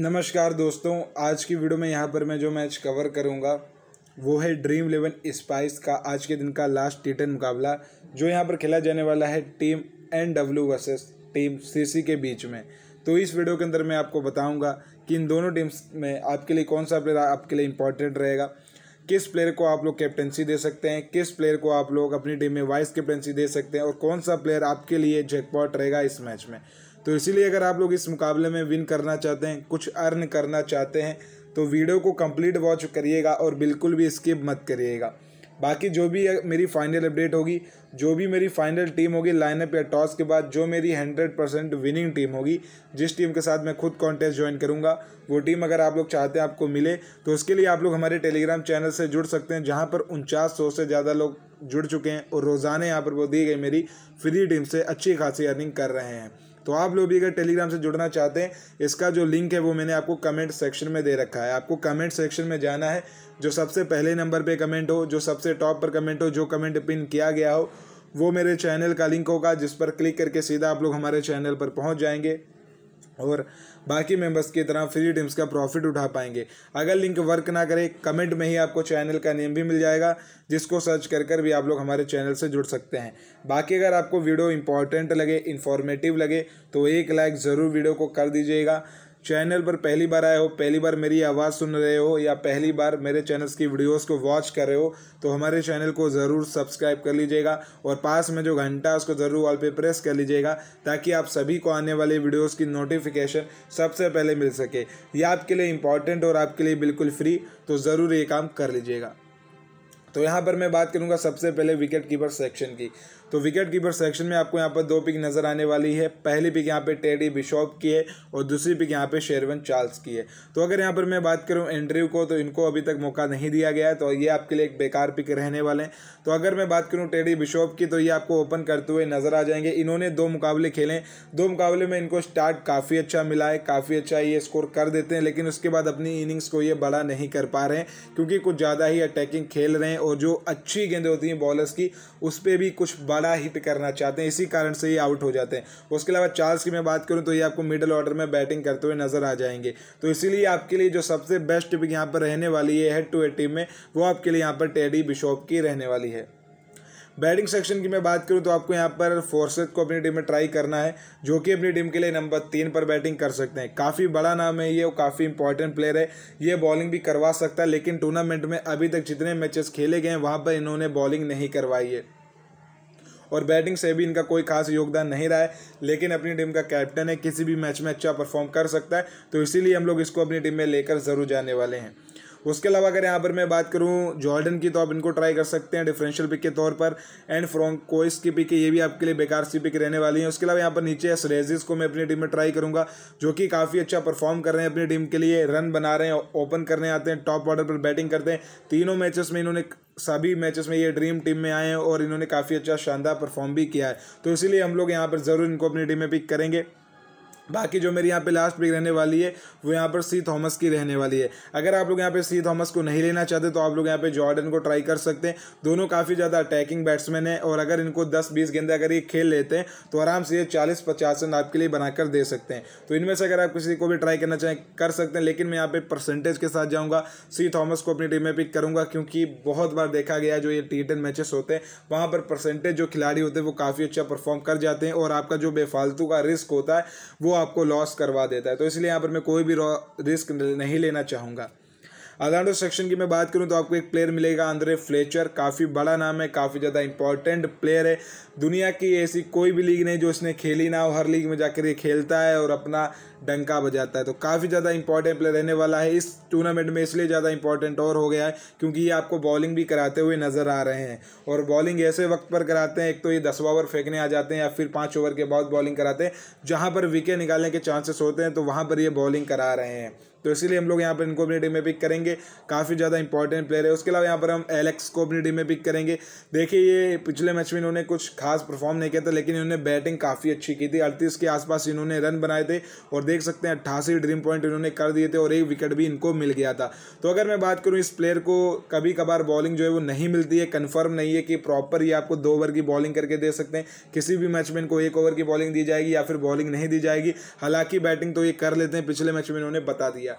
नमस्कार दोस्तों आज की वीडियो में यहाँ पर मैं जो मैच कवर करूँगा वो है ड्रीम इलेवन स्पाइस का आज के दिन का लास्ट टी टेन मुकाबला जो यहाँ पर खेला जाने वाला है team N W versus team CC के बीच में तो इस वीडियो के अंदर मैं आपको बताऊँगा कि इन दोनों टीम्स में आपके लिए कौन सा प्लेयर आपके लिए इंपॉर्टेंट रहेगा किस प्लेयर को आप लोग कैप्टनसी दे सकते हैं किस प्लेयर को आप लोग अपनी टीम में वाइस कैप्टनसी दे सकते हैं और कौन सा प्लेयर आपके लिए जैकपॉट रहेगा इस मैच में तो इसीलिए अगर आप लोग इस मुकाबले में विन करना चाहते हैं कुछ अर्न करना चाहते हैं तो वीडियो को कंप्लीट वॉच करिएगा और बिल्कुल भी स्किप मत करिएगा बाकी जो भी मेरी फाइनल अपडेट होगी जो भी मेरी फाइनल टीम होगी लाइनअप या टॉस के बाद जो मेरी हंड्रेड परसेंट विनिंग टीम होगी जिस टीम के साथ मैं खुद कॉन्टेस्ट ज्वाइन करूंगा वो टीम अगर आप लोग चाहते हैं आपको मिले तो उसके लिए आप लोग हमारे टेलीग्राम चैनल से जुड़ सकते हैं जहाँ पर उनचास सौ से ज़्यादा लोग जुड़ चुके हैं और रोज़ाना यहाँ पर वो दी गई मेरी फ्री टीम से अच्छी खासी अर्निंग कर रहे हैं तो आप लोग भी अगर टेलीग्राम से जुड़ना चाहते हैं इसका जो लिंक है वो मैंने आपको कमेंट सेक्शन में दे रखा है आपको कमेंट सेक्शन में जाना है जो सबसे पहले नंबर पर कमेंट हो जो सबसे टॉप पर कमेंट हो जो कमेंट पिन किया गया हो वो मेरे चैनल का लिंक होगा जिस पर क्लिक करके सीधा आप लोग हमारे चैनल पर पहुंच जाएंगे और बाकी मेंबर्स की तरह फ्री टीम्स का प्रॉफिट उठा पाएंगे अगर लिंक वर्क ना करे कमेंट में ही आपको चैनल का नेम भी मिल जाएगा जिसको सर्च कर कर भी आप लोग हमारे चैनल से जुड़ सकते हैं बाकी अगर आपको वीडियो इंपॉर्टेंट लगे इन्फॉर्मेटिव लगे तो एक लाइक ज़रूर वीडियो को कर दीजिएगा चैनल पर पहली बार आए हो पहली बार मेरी आवाज़ सुन रहे हो या पहली बार मेरे चैनल्स की वीडियोस को वॉच कर रहे हो तो हमारे चैनल को ज़रूर सब्सक्राइब कर लीजिएगा और पास में जो घंटा उसको ज़रूर वॉल पे प्रेस कर लीजिएगा ताकि आप सभी को आने वाले वीडियोस की नोटिफिकेशन सबसे पहले मिल सके ये आपके लिए इंपॉर्टेंट और आपके लिए बिल्कुल फ्री तो ज़रूर ये काम कर लीजिएगा तो यहाँ पर मैं बात करूँगा सबसे पहले विकेट कीपर सेक्शन की तो विकेट कीपर सेक्शन में आपको यहाँ पर दो पिक नज़र आने वाली है पहली पिक यहाँ पे टेडी बिशॉप की है और दूसरी पिक यहाँ पे शेरवन चार्ल्स की है तो अगर यहाँ पर मैं बात करूँ एंड्रयू को तो इनको अभी तक मौका नहीं दिया गया है तो ये आपके लिए एक बेकार पिक रहने वाले हैं तो अगर मैं बात करूँ टेडी बिशॉप की तो ये आपको ओपन करते हुए नज़र आ जाएंगे इन्होंने दो मुकाबले खेले दो मुकाबले में इनको स्टार्ट काफ़ी अच्छा मिला है काफ़ी अच्छा ये स्कोर कर देते हैं लेकिन उसके बाद अपनी इनिंग्स को ये बड़ा नहीं कर पा रहे हैं क्योंकि कुछ ज़्यादा ही अटैकिंग खेल रहे हैं और जो अच्छी गेंदें होती हैं बॉलर्स की उस पर भी कुछ बल बड़ा हिट करना चाहते हैं इसी कारण से ये आउट हो जाते हैं उसके अलावा चार्ल्स की मैं बात करूँ तो ये आपको मिडल ऑर्डर में बैटिंग करते हुए नजर आ जाएंगे तो इसीलिए आपके लिए जो सबसे बेस्ट टिपिक यहाँ पर रहने वाली है हेड टू हेड टीम में वो आपके लिए यहाँ पर टेडी बिशोप की रहने वाली है बैटिंग सेक्शन की मैं बात करूं तो आपको यहाँ पर फोर्सेस को अपनी टीम में ट्राई करना है जो कि अपनी टीम के लिए नंबर तीन पर बैटिंग कर सकते हैं काफ़ी बड़ा नाम है ये और काफ़ी इंपॉर्टेंट प्लेयर है ये बॉलिंग भी करवा सकता है लेकिन टूर्नामेंट में अभी तक जितने मैचेस खेले गए हैं वहां पर इन्होंने बॉलिंग नहीं करवाई है और बैटिंग से भी इनका कोई खास योगदान नहीं रहा है लेकिन अपनी टीम का कैप्टन है किसी भी मैच में अच्छा परफॉर्म कर सकता है तो इसीलिए हम लोग इसको अपनी टीम में लेकर ज़रूर जाने वाले हैं उसके अलावा अगर यहाँ पर मैं बात करूँ जॉर्डन की तो आप इनको ट्राई कर सकते हैं डिफरेंशियल पिक के तौर पर एंड फ्रॉन्कोइस की पिक ये भी आपके लिए बेकार सी पिक रहने वाली है उसके अलावा यहाँ पर नीचे सरेजिस को मैं अपनी टीम में ट्राई करूँगा जो कि काफ़ी अच्छा परफॉर्म कर रहे हैं अपनी टीम के लिए रन बना रहे हैं ओपन करने आते हैं टॉप ऑर्डर पर बैटिंग करते हैं तीनों मैचेस में इन्होंने सभी मैचेस में ये ड्रीम टीम में आए हैं और इन्होंने काफ़ी अच्छा शानदार परफॉर्म भी किया है तो इसीलिए हम लोग यहाँ पर ज़रूर इनको अपनी टीम में पिक करेंगे बाकी जो मेरी यहाँ पे लास्ट पिक रहने वाली है वो यहाँ पर सी थॉमस की रहने वाली है अगर आप लोग यहाँ पे सी थॉमस को नहीं लेना चाहते तो आप लोग यहाँ पे जॉर्डन को ट्राई कर सकते हैं दोनों काफ़ी ज़्यादा अटैकिंग बैट्समैन है और अगर इनको दस बीस गेंदे अगर ये खेल लेते हैं तो आराम से ये चालीस पचास रन आपके लिए बनाकर दे सकते हैं तो इनमें से अगर आप किसी को भी ट्राई करना चाहें कर सकते हैं लेकिन मैं यहाँ परसेंटेज के साथ जाऊँगा सी थॉमस को अपनी टीम में पिक करूँगा क्योंकि बहुत बार देखा गया जो ये टी टेन मैचेस होते हैं वहाँ पर परसेंटेज जो खिलाड़ी होते हैं वो काफ़ी अच्छा परफॉर्म कर जाते हैं और आपका जो बेफालतू का रिस्क होता है वो आपको लॉस करवा देता है तो इसलिए यहाँ पर मैं कोई भी रिस्क नहीं लेना चाहूँगा ऑलराउंडर सेक्शन की मैं बात करूँ तो आपको एक प्लेयर मिलेगा आंद्रे फ्लेचर काफ़ी बड़ा नाम है काफ़ी ज़्यादा इंपॉर्टेंट प्लेयर है दुनिया की ऐसी कोई भी लीग नहीं जो उसने खेली ना हो हर लीग में जाकर ये खेलता है और अपना डंका बजाता है तो काफ़ी ज़्यादा इंपॉर्टेंट प्लेयर रहने वाला है इस टूर्नामेंट में इसलिए ज़्यादा इंपॉर्टेंट और हो गया है क्योंकि ये आपको बॉलिंग भी कराते हुए नज़र आ रहे हैं और बॉलिंग ऐसे वक्त पर कराते हैं एक तो ये दसवा ओवर फेंकने आ जाते हैं या फिर पाँच ओवर के बाद बॉलिंग कराते हैं जहाँ पर विकेट निकालने के चांसेस होते हैं तो वहाँ पर ये बॉलिंग करा रहे हैं तो इसीलिए हम लोग यहाँ पर इनको अपनी टीम में पिक करेंगे काफ़ी ज़्यादा इंपॉर्टेंट प्लेयर है उसके अलावा यहाँ पर हम एलेक्स को अपनी टीम में पिक करेंगे देखिए ये पिछले मैच में इन्होंने कुछ खास परफॉर्म नहीं किया था लेकिन इन्होंने बैटिंग काफ़ी अच्छी की थी अड़तीस के आसपास इन्होंने रन बनाए थे और देख सकते हैं अट्ठासी ड्रीम पॉइंट इन्होंने कर दिए थे और एक विकेट भी इनको मिल गया था तो अगर मैं बात करूँ इस प्लेयर को कभी कभार बॉलिंग जो है वो नहीं मिलती है कन्फर्म नहीं है कि प्रॉपर ये आपको दो ओवर की बॉलिंग करके दे सकते हैं किसी भी मैच में इनको एक ओवर की बॉलिंग दी जाएगी या फिर बॉलिंग नहीं दी जाएगी हालांकि बैटिंग तो ये कर लेते हैं पिछले मैच में इन्होंने बता दिया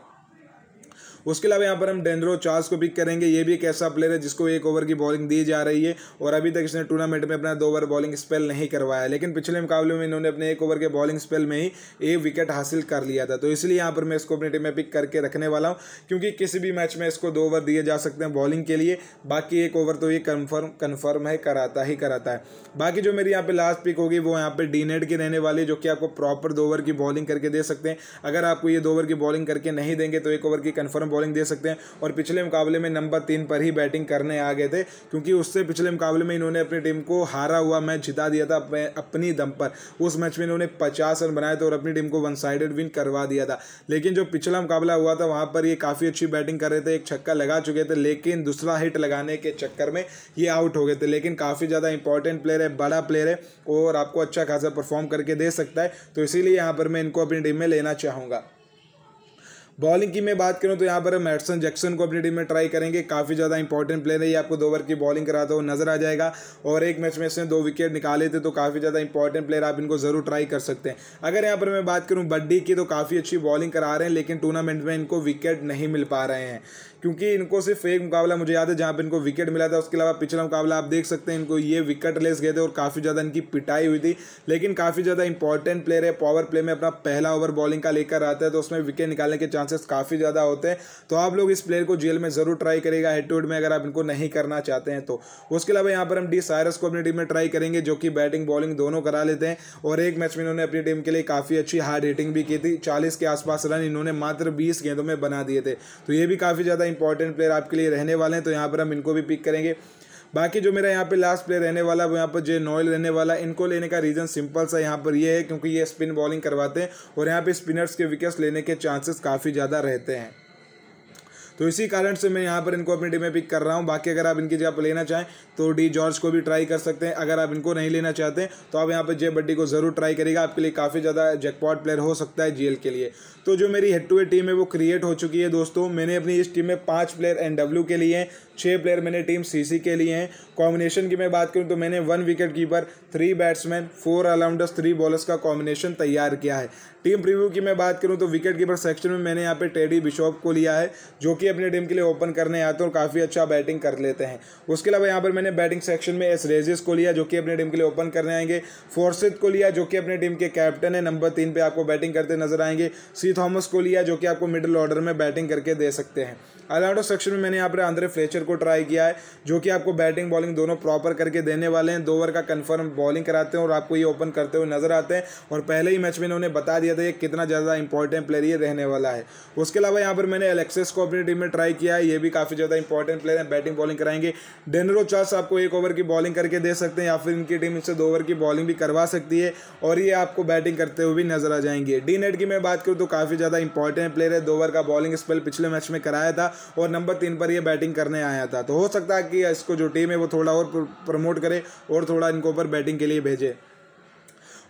उसके अलावा यहाँ पर हम डेंड्रो चार्ल्स को पिक करेंगे ये भी एक ऐसा प्लेयर है जिसको एक ओवर की बॉलिंग दी जा रही है और अभी तक इसने टूर्नामेंट में अपना दो ओवर बॉलिंग स्पेल नहीं करवाया लेकिन पिछले मुकाबले में इन्होंने अपने एक ओवर के बॉलिंग स्पेल में ही एक विकेट हासिल कर लिया था तो इसलिए यहाँ पर मैं इसको अपनी टीम में पिक करके रखने वाला हूँ क्योंकि किसी भी मैच में इसको दो ओवर दिए जा सकते हैं बॉलिंग के लिए बाकी एक ओवर तो ये कन्फर्म कन्फर्म है कराता ही कराता है बाकी जो मेरी यहाँ पर लास्ट पिक होगी वो यहाँ पर डी की रहने वाली जो कि आपको प्रॉपर दो ओवर की बॉलिंग करके दे सकते हैं अगर आपको ये दो ओवर की बॉलिंग करके नहीं देंगे तो एक ओवर की कन्फर्म बॉलिंग दे सकते हैं और पिछले मुकाबले में नंबर तीन पर ही बैटिंग करने आ गए थे क्योंकि उससे पिछले मुकाबले में इन्होंने अपनी टीम को हारा हुआ मैच जिता दिया था अपनी दम पर उस मैच में इन्होंने पचास रन बनाए थे और अपनी टीम को वन साइडेड विन करवा दिया था लेकिन जो पिछला मुकाबला हुआ था वहाँ पर ये काफ़ी अच्छी बैटिंग कर रहे थे एक छक्का लगा चुके थे लेकिन दूसरा हिट लगाने के चक्कर में ये आउट हो गए थे लेकिन काफ़ी ज़्यादा इंपॉर्टेंट प्लेयर है बड़ा प्लेयर है और आपको अच्छा खासा परफॉर्म करके दे सकता है तो इसीलिए यहाँ पर मैं इनको अपनी टीम में लेना चाहूँगा बॉलिंग की मैं बात करूँ तो यहाँ पर हम जैक्सन को अपनी टीम में ट्राई करेंगे काफ़ी ज़्यादा इंपॉर्टेंट प्लेयर है ये आपको दो ओवर की बॉलिंग कराता हुआ नजर आ जाएगा और एक मैच में इसने दो विकेट निकाले थे तो काफ़ी ज़्यादा इंपॉर्टेंट प्लेयर आप इनको ज़रूर ट्राई कर सकते हैं अगर यहाँ पर मैं बात करूँ बड्डी की तो काफ़ी अच्छी बॉलिंग करा रहे हैं लेकिन टूर्नामेंट में इनको विकेट नहीं मिल पा रहे हैं क्योंकि इनको सिर्फ एक मुकाबला मुझे याद है जहाँ पर इनको विकेट मिला था उसके अलावा पिछला मुकाबला आप देख सकते हैं इनको ये विकेट लेस गए थे और काफ़ी ज़्यादा इनकी पिटाई हुई थी लेकिन काफ़ी ज़्यादा इंपॉर्टेंट प्लेयर है पावर प्ले में अपना पहला ओवर बॉलिंग का लेकर आता है तो उसमें विकेट निकालने के चांसेस काफ़ी ज़्यादा होते हैं तो आप लोग इस प्लेयर को जेल में ज़रूर ट्राई करेगा हेड टू हेड में अगर आप इनको नहीं करना चाहते हैं तो उसके अलावा यहाँ पर हम डी सायरस को अपनी टीम में ट्राई करेंगे जो कि बैटिंग बॉलिंग दोनों करा लेते हैं और एक मैच में इन्होंने अपनी टीम के लिए काफ़ी अच्छी हार्ड हिटिंग भी की थी चालीस के आसपास रन इन्होंने मात्र बीस गेंदों में बना दिए थे तो ये भी काफ़ी ज़्यादा इंपॉर्टेंट प्लेयर आपके लिए रहने वाले हैं तो यहाँ पर हम इनको भी पिक करेंगे बाकी जो मेरा यहाँ पे लास्ट प्लेयर रहने वाला है वो यहाँ पर जे नोयल रहने वाला इनको लेने का रीज़न सिंपल सा यहाँ पर ये है क्योंकि ये स्पिन बॉलिंग करवाते हैं और यहाँ पे स्पिनर्स के विकेट्स लेने के चांसेस काफ़ी ज़्यादा रहते हैं तो इसी कारण से मैं यहाँ पर इनको अपनी टीम में पिक कर रहा हूँ बाकी अगर आप इनकी जगह पर लेना चाहें तो डी जॉर्ज को भी ट्राई कर सकते हैं अगर आप इनको नहीं लेना चाहते तो आप यहाँ पर जे बड्डी को ज़रूर ट्राई करेगा आपके लिए काफ़ी ज़्यादा जैकपॉट प्लेयर हो सकता है जीएल के लिए तो जो मेरी हेड टू हेड टीम है वो क्रिएट हो चुकी है दोस्तों मैंने अपनी इस टीम में पाँच प्लेयर एनडब्ल्यू के लिए हैं छः प्लेयर मैंने टीम सी के लिए हैं कॉम्बिनेशन की मैं बात करूँ तो मैंने one wicket keeper three batsman four allrounders three bowlers का कॉम्बिनेशन तैयार किया है टीम प्रीव्यू की मैं बात करूँ तो विकेट कीपर सेक्शन में मैंने यहाँ पे टेडी बिशॉप को लिया है जो कि अपने टीम के लिए ओपन करने आते हैं और काफ़ी अच्छा बैटिंग कर लेते हैं उसके अलावा यहाँ पर मैंने बैटिंग सेक्शन में एस रेजिस को लिया जो कि अपने टीम के लिए ओपन करने आएंगे फोर्सिथ को लिया जो कि अपने टीम के कैप्टन है नंबर तीन पर आपको बैटिंग करते नजर आएंगे सी थॉमस को लिया जो कि आपको मिडिल ऑर्डर में बैटिंग करके दे सकते हैं हाईलाइट सेक्शन में मैंने यहाँ पर आंद्रे फ्लेचर को ट्राई किया है जो कि आपको बैटिंग बॉलिंग दोनों प्रॉपर करके देने वाले हैं दो ओवर का कन्फर्म बॉलिंग कराते हैं और आपको ये ओपन करते हुए नजर आते हैं और पहले ही मैच में इन्होंने बता दिया था ये कितना ज़्यादा इंपॉर्टेंट प्लेयर ये रहने वाला है उसके अलावा यहाँ पर मैंने एलेक्सेस को अपनी टीम में ट्राई किया है ये भी काफ़ी ज़्यादा इंपॉर्टेंट प्लेयर है बैटिंग बॉलिंग कराएंगे डेनरो चार्स आपको एक ओवर की बॉलिंग करके दे सकते हैं या फिर इनकी टीम इससे दो ओवर की बॉलिंग भी करवा सकती है और ये आपको बैटिंग करते हुए भी नजर आ जाएंगे डी नेट की मैं बात करूँ तो काफ़ी ज़्यादा इंपॉर्टेंट प्लेयर है दो ओवर का बॉलिंग स्पेल पिछले मैच में कराया था और नंबर तीन पर ये बैटिंग करने आया था तो हो सकता है कि इसको जो टीम है वो थोड़ा और प्रमोट करे और थोड़ा इनको ऊपर बैटिंग के लिए भेजे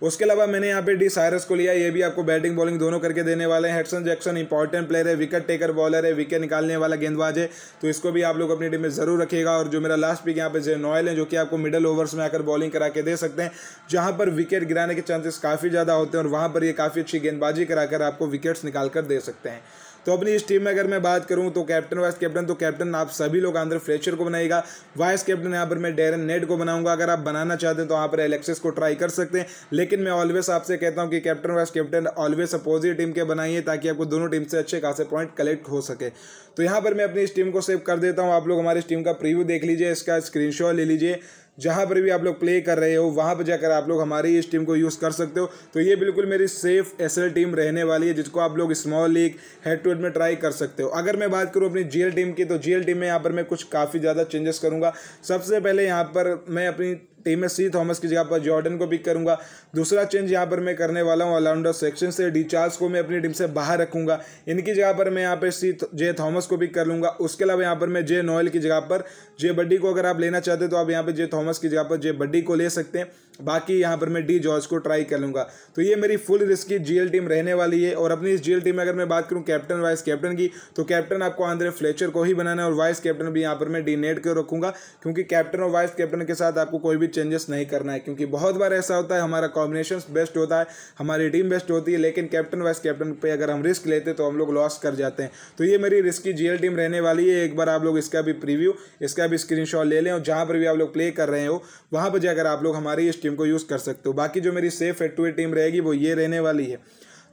उसके अलावा मैंने यहाँ पे डी साइरस को लिया ये भी आपको बैटिंग बॉलिंग दोनों करके देने वाले हैं हेडसन जैक्सन इंपॉर्टेंट प्लेयर है विकेट टेकर बॉलर है विकेट निकालने वाला गेंदबाज है तो इसको भी आप लोग अपनी टीम में ज़रूर रखिएगा और जो मेरा लास्ट पिक यहाँ पे जे नॉयल है जो कि आपको मिडल ओवर्स में आकर बॉलिंग करा के दे सकते हैं जहाँ पर विकेट गिराने के चांसेस काफ़ी ज़्यादा होते हैं और वहाँ पर ये काफ़ी अच्छी गेंदबाजी कराकर आपको विकेट्स निकाल कर दे सकते हैं तो अपनी इस टीम में अगर मैं बात करूँ तो कैप्टन वाइस कैप्टन तो कैप्टन आप सभी लोग आंध्र फ्रेशर को बनाएगा वाइस कैप्टन यहाँ पर मैं डेरन नेट को बनाऊंगा अगर आप बनाना चाहते हैं तो वहाँ पर एलेक्सिस को ट्राई कर सकते हैं लेकिन मैं ऑलवेज आपसे कहता हूँ कि captain vice captain always opposite team के बनाइए ताकि आपको दोनों टीम से अच्छे खासे पॉइंट कलेक्ट हो सके तो यहाँ पर मैं अपनी इस टीम को सेव कर देता हूँ आप लोग हमारी इस टीम का प्रीव्यू देख लीजिए इसका स्क्रीनशॉट ले लीजिए जहाँ पर भी आप लोग प्ले कर रहे हो वहाँ पर जाकर आप लोग हमारी इस टीम को यूज़ कर सकते हो तो ये बिल्कुल मेरी सेफ एस टीम रहने वाली है जिसको आप लोग small league head to head में ट्राई कर सकते हो अगर मैं बात करूँ अपनी जी टीम की तो जी टीम में यहाँ पर मैं कुछ काफ़ी ज़्यादा चेंजेस करूँगा सबसे पहले यहाँ पर मैं अपनी टीम में सी थॉमस की जगह पर जॉर्डन को पिक करूंगा दूसरा चेंज यहाँ पर मैं करने वाला हूँ ऑलराउंडर सेक्शन से डी चार्ल्स को मैं अपनी टीम से बाहर रखूंगा इनकी जगह पर मैं यहाँ पर सी जे थॉमस को पिक कर लूँगा उसके अलावा यहाँ पर मैं जे नोयल की जगह पर जे बड्डी को अगर आप लेना चाहते तो आप यहाँ पर जे थॉमस की जगह पर जे बड्डी को ले सकते हैं बाकी यहाँ पर मैं डी जॉर्ज को ट्राई कर लूँगा तो ये मेरी फुल रिस्की जीएल टीम रहने वाली है और अपनी इस जीएल टीम में अगर मैं बात करूँ कैप्टन वाइस कैप्टन की तो कैप्टन आपको आंद्रे फ्लेचर को ही बनाना है और वाइस कैप्टन भी यहाँ पर मैं डी नेट को रखूँगा क्योंकि कैप्टन और वाइस कैप्टन के साथ आपको कोई भी चेंजेस नहीं करना है क्योंकि बहुत बार ऐसा होता है हमारा कॉम्बिनेशन बेस्ट होता है हमारी टीम बेस्ट होती है लेकिन कैप्टन वाइस कैप्टन पर अगर हम रिस्क लेते तो हम लोग लॉस कर जाते हैं तो ये मेरी रिस्की जीएल टीम रहने वाली है एक बार आप लोग इसका भी प्रीव्यू इसका भी स्क्रीन ले लें और जहाँ पर भी आप लोग प्ले कर रहे हो वहाँ पर जाकर आप लोग हमारी इस टीम को यूज़ कर सकते हो बाकी जो मेरी safe eight to eight team रहेगी वो ये रहने वाली है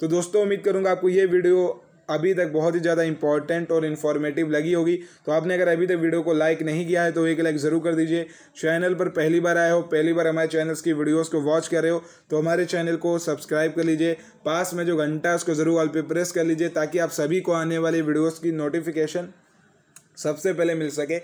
तो दोस्तों उम्मीद करूँगा आपको ये वीडियो अभी तक बहुत ही ज़्यादा इंपॉर्टेंट और इन्फॉर्मेटिव लगी होगी तो आपने अगर अभी तक वीडियो को लाइक नहीं किया है तो एक लाइक ज़रूर कर दीजिए चैनल पर पहली बार आए हो पहली बार हमारे चैनल्स की वीडियोस को वॉच कर रहे हो तो हमारे चैनल को सब्सक्राइब कर लीजिए पास में जो घंटा है उसको ज़रूर ऑल पे प्रेस कर लीजिए ताकि आप सभी को आने वाली वीडियोज़ की नोटिफिकेशन सबसे पहले मिल सके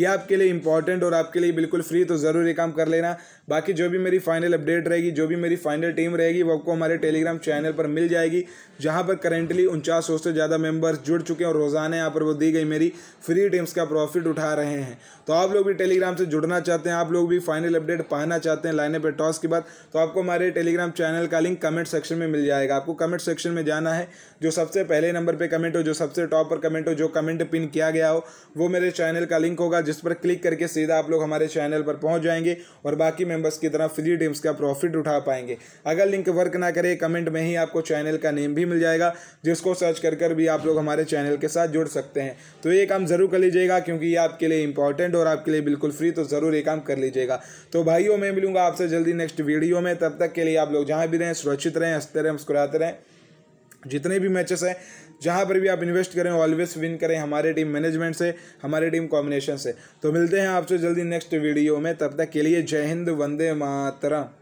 ये आपके लिए इंपॉर्टेंट और आपके लिए बिल्कुल फ्री तो ज़रूर ये काम कर लेना बाकी जो भी मेरी फाइनल अपडेट रहेगी जो भी मेरी फाइनल टीम रहेगी वो आपको हमारे टेलीग्राम चैनल पर मिल जाएगी जहाँ पर करेंटली उनचास सौ से ज़्यादा मेम्बर्स जुड़ चुके हैं और रोज़ाना यहाँ पर वो दी गई मेरी फ्री टीम्स का प्रॉफिट उठा रहे हैं तो आप लोग भी टेलीग्राम से जुड़ना चाहते हैं आप लोग भी फाइनल अपडेट पाना चाहते हैं लाइने पर टॉस के बाद तो आपको हमारे टेलीग्राम चैनल का लिंक कमेंट सेक्शन में मिल जाएगा आपको कमेंट सेक्शन में जाना है जो सबसे पहले नंबर पर कमेंट हो जो सबसे टॉप पर कमेंट हो जो कमेंट पिन किया गया हो वो मेरे चैनल का लिंक होगा जिस पर क्लिक करके सीधा आप लोग हमारे चैनल पर पहुंच जाएंगे और बाकी मेंबर्स की तरह फ्री टीम्स का प्रॉफिट उठा पाएंगे अगर लिंक वर्क ना करे कमेंट में ही आपको चैनल का नेम भी मिल जाएगा जिसको सर्च कर कर भी आप लोग हमारे चैनल के साथ जुड़ सकते हैं तो ये काम ज़रूर कर लीजिएगा क्योंकि ये आपके लिए इंपॉर्टेंट और आपके लिए बिल्कुल फ्री तो ज़रूर ये काम कर लीजिएगा तो भाइयों मैं मिलूंगा आपसे जल्दी नेक्स्ट वीडियो में तब तक के लिए आप लोग जहाँ भी रहें सुरक्षित रहें हंसते रहें मुस्कुराते रहें जितने भी मैचेस हैं जहाँ पर भी आप इन्वेस्ट करें ऑलवेज विन करें हमारे टीम मैनेजमेंट से हमारे टीम कॉम्बिनेशन से तो मिलते हैं आपसे जल्दी नेक्स्ट वीडियो में तब तक के लिए जय हिंद वंदे मातरम